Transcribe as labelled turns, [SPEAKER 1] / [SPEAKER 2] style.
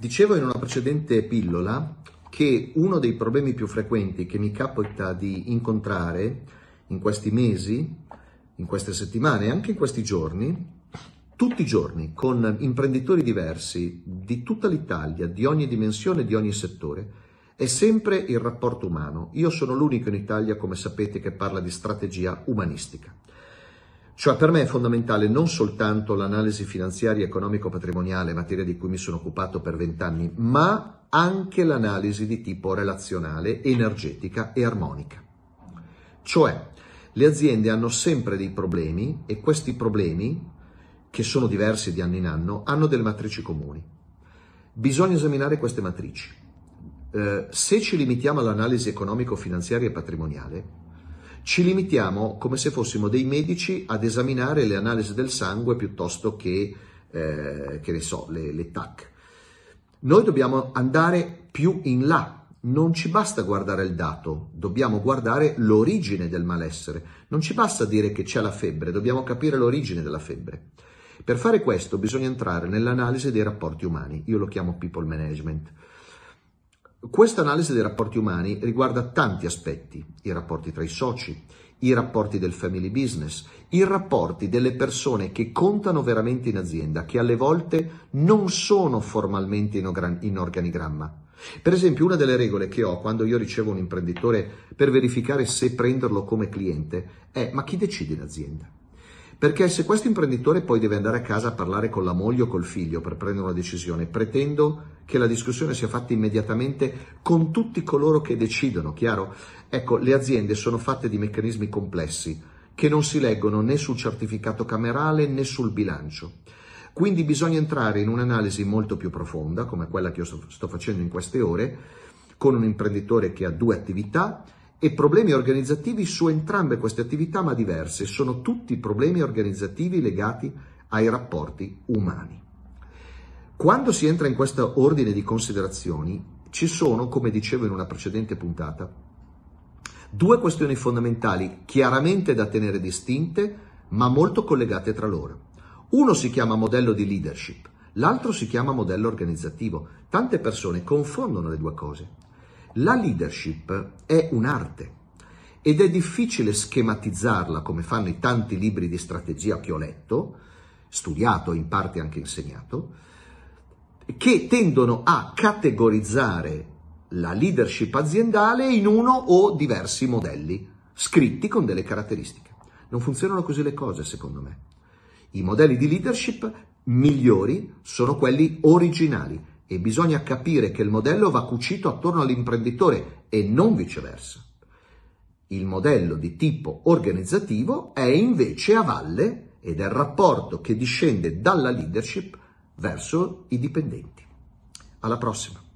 [SPEAKER 1] Dicevo in una precedente pillola che uno dei problemi più frequenti che mi capita di incontrare in questi mesi, in queste settimane e anche in questi giorni, tutti i giorni, con imprenditori diversi di tutta l'Italia, di ogni dimensione, di ogni settore, è sempre il rapporto umano. Io sono l'unico in Italia, come sapete, che parla di strategia umanistica. Cioè per me è fondamentale non soltanto l'analisi finanziaria, economico-patrimoniale, materia di cui mi sono occupato per vent'anni, ma anche l'analisi di tipo relazionale, energetica e armonica. Cioè le aziende hanno sempre dei problemi e questi problemi, che sono diversi di anno in anno, hanno delle matrici comuni. Bisogna esaminare queste matrici. Eh, se ci limitiamo all'analisi economico-finanziaria e patrimoniale, ci limitiamo come se fossimo dei medici ad esaminare le analisi del sangue piuttosto che, eh, che ne so, le, le TAC. Noi dobbiamo andare più in là non ci basta guardare il dato, dobbiamo guardare l'origine del malessere. Non ci basta dire che c'è la febbre, dobbiamo capire l'origine della febbre. Per fare questo bisogna entrare nell'analisi dei rapporti umani, io lo chiamo people management. Questa analisi dei rapporti umani riguarda tanti aspetti, i rapporti tra i soci, i rapporti del family business, i rapporti delle persone che contano veramente in azienda, che alle volte non sono formalmente in organigramma. Per esempio, una delle regole che ho quando io ricevo un imprenditore per verificare se prenderlo come cliente è ma chi decide in azienda? Perché se questo imprenditore poi deve andare a casa a parlare con la moglie o col figlio per prendere una decisione, pretendo che la discussione sia fatta immediatamente con tutti coloro che decidono, chiaro? Ecco, le aziende sono fatte di meccanismi complessi che non si leggono né sul certificato camerale né sul bilancio. Quindi bisogna entrare in un'analisi molto più profonda, come quella che io sto facendo in queste ore, con un imprenditore che ha due attività e problemi organizzativi su entrambe queste attività ma diverse, sono tutti problemi organizzativi legati ai rapporti umani. Quando si entra in questo ordine di considerazioni ci sono, come dicevo in una precedente puntata, due questioni fondamentali chiaramente da tenere distinte ma molto collegate tra loro. Uno si chiama modello di leadership, l'altro si chiama modello organizzativo. Tante persone confondono le due cose. La leadership è un'arte ed è difficile schematizzarla come fanno i tanti libri di strategia che ho letto, studiato e in parte anche insegnato, che tendono a categorizzare la leadership aziendale in uno o diversi modelli, scritti con delle caratteristiche. Non funzionano così le cose, secondo me. I modelli di leadership migliori sono quelli originali, e bisogna capire che il modello va cucito attorno all'imprenditore e non viceversa. Il modello di tipo organizzativo è invece a valle ed è il rapporto che discende dalla leadership verso i dipendenti. Alla prossima!